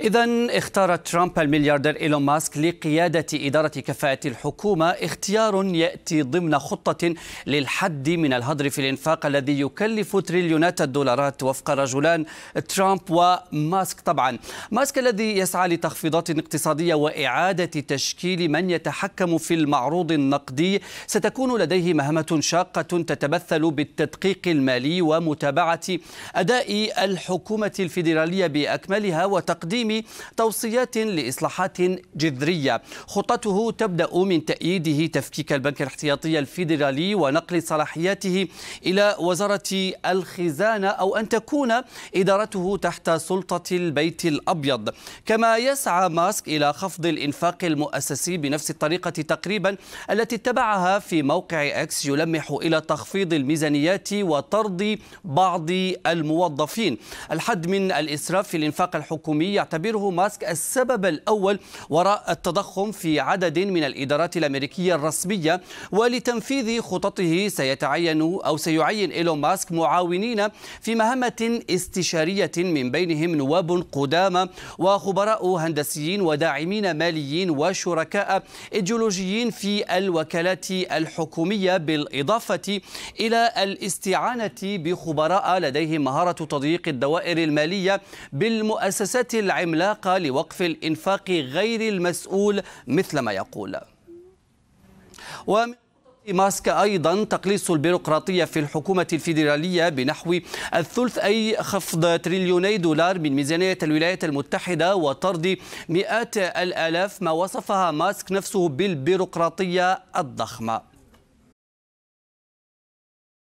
إذا اختار ترامب الملياردير إيلون ماسك لقيادة إدارة كفاءة الحكومة اختيار يأتي ضمن خطة للحد من الهدر في الإنفاق الذي يكلف تريليونات الدولارات وفق رجلان ترامب وماسك طبعا ماسك الذي يسعى لتخفيضات اقتصادية وإعادة تشكيل من يتحكم في المعروض النقدي ستكون لديه مهمة شاقة تتمثل بالتدقيق المالي ومتابعة أداء الحكومة الفيدرالية بأكملها وتقديم تقديم توصيات لإصلاحات جذرية خطته تبدأ من تأييده تفكيك البنك الاحتياطي الفيدرالي ونقل صلاحياته إلى وزارة الخزانة أو أن تكون إدارته تحت سلطة البيت الأبيض كما يسعى ماسك إلى خفض الإنفاق المؤسسي بنفس الطريقة تقريبا التي اتبعها في موقع أكس يلمح إلى تخفيض الميزانيات وطرد بعض الموظفين الحد من الإسراف في الإنفاق الحكومي يعتمد يعتبره ماسك السبب الأول وراء التضخم في عدد من الإدارات الأمريكية الرسمية ولتنفيذ خططه سيتعين أو سيعين إيلون ماسك معاونين في مهمة استشارية من بينهم نواب قدامى وخبراء هندسيين وداعمين ماليين وشركاء إيديولوجيين في الوكالات الحكومية بالإضافة إلى الاستعانة بخبراء لديهم مهارة تضييق الدوائر المالية بالمؤسسات العمالية عملاقة لوقف الإنفاق غير المسؤول مثل ما يقول ومن ماسك أيضا تقليص البيروقراطية في الحكومة الفيدرالية بنحو الثلث أي خفض تريليوني دولار من ميزانية الولايات المتحدة وطرد مئات الآلاف ما وصفها ماسك نفسه بالبيروقراطية الضخمة